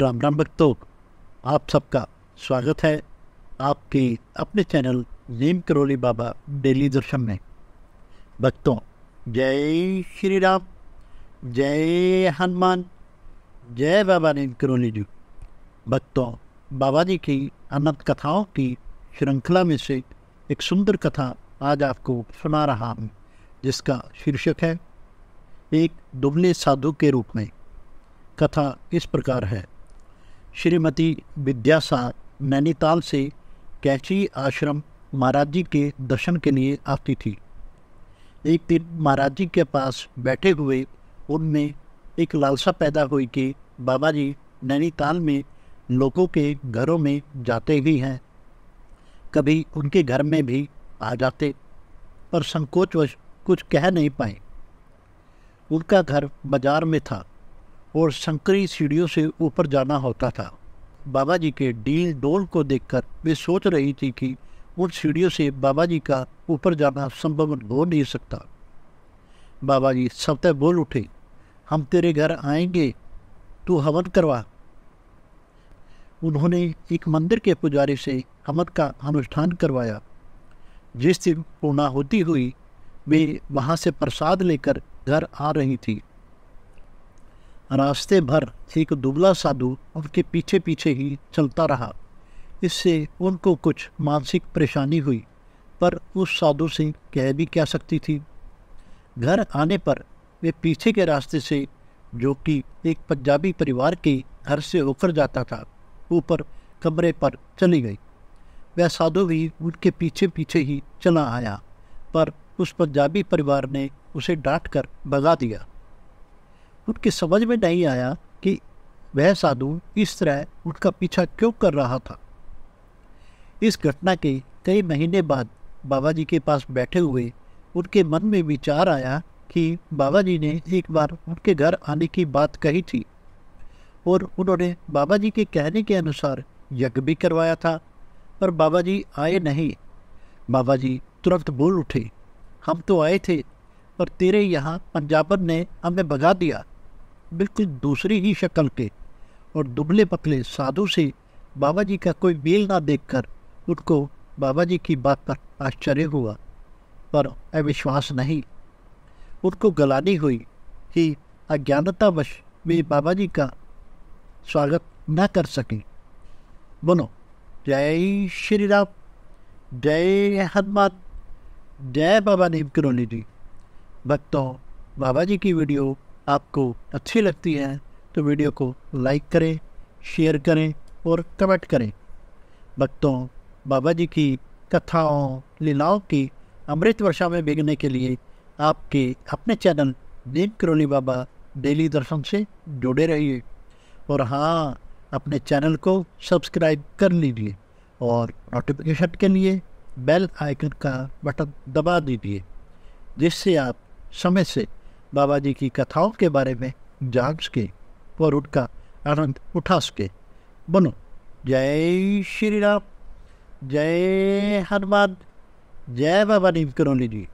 राम राम भक्तों आप सबका स्वागत है आपके अपने चैनल नीम करोली बाबा डेली दर्शन में भक्तों जय श्री राम जय हनुमान जय बाबा नीम करोली जी भक्तों बाबा जी की अनंत कथाओं की श्रृंखला में से एक सुंदर कथा आज आपको सुना रहा हूँ जिसका शीर्षक है एक दुबले साधु के रूप में कथा इस प्रकार है श्रीमती विद्यासार नैनीताल से कैची आश्रम महाराज जी के दर्शन के लिए आती थी एक दिन महाराज जी के पास बैठे हुए उनमें एक लालसा पैदा हुई कि बाबा जी नैनीताल में लोगों के घरों में जाते ही हैं कभी उनके घर में भी आ जाते पर संकोचवश कुछ कह नहीं पाए उनका घर बाजार में था और संकरी सीढ़ियों से ऊपर जाना होता था बाबा जी के डील डोल को देखकर वे सोच रही थी कि उन सीढ़ियों से बाबा जी का ऊपर जाना संभव हो नहीं सकता बाबा जी सबतः बोल उठे हम तेरे घर आएंगे तू हवन करवा उन्होंने एक मंदिर के पुजारी से हवन का अनुष्ठान करवाया जिस दिन पूर्णा होती हुई वे वहाँ से प्रसाद लेकर घर आ रही थी रास्ते भर एक दुबला साधु उनके पीछे पीछे ही चलता रहा इससे उनको कुछ मानसिक परेशानी हुई पर उस साधु से कह भी क्या सकती थी घर आने पर वे पीछे के रास्ते से जो कि एक पंजाबी परिवार के घर से होकर जाता था ऊपर कमरे पर चली गई वह साधु भी उनके पीछे पीछे ही चला आया पर उस पंजाबी परिवार ने उसे डांट कर भगा दिया उनके समझ में नहीं आया कि वह साधु इस तरह उनका पीछा क्यों कर रहा था इस घटना के कई महीने बाद बाबा जी के पास बैठे हुए उनके मन में विचार आया कि बाबा जी ने एक बार उनके घर आने की बात कही थी और उन्होंने बाबा जी के कहने के अनुसार यज्ञ भी करवाया था पर बाबा जी आए नहीं बाबा जी तुरंत बोल उठे हम तो आए थे पर तेरे यहाँ पंजाबन ने हमें भगा दिया बिल्कुल दूसरी ही शक्ल के और दुबले पतले साधु से बाबा जी का कोई मेल ना देखकर उनको बाबा जी की बात पर आश्चर्य हुआ पर अविश्वास नहीं उनको गलानी हुई कि अज्ञानतावश वे बाबा जी का स्वागत न कर सकें बोलो जय श्री राम जय हनुमान जय बाबा नीम करोली जी भक्तों बाबा जी की वीडियो आपको अच्छी लगती है तो वीडियो को लाइक करें शेयर करें और कमेंट करें भक्तों बाबा जी की कथाओं लीलाओं की अमृत वर्षा में भीगने के लिए आपके अपने चैनल नीम करोली बाबा डेली दर्शन से जुड़े रहिए और हाँ अपने चैनल को सब्सक्राइब कर लीजिए और नोटिफिकेशन के लिए बेल आइकन का बटन दबा दीजिए जिससे आप समय से बाबा जी की कथाओं के बारे में जान सके और उनका आनंद उठा सके बनो जय श्री राम जय हनुमान जय बाबा नीम करोली जी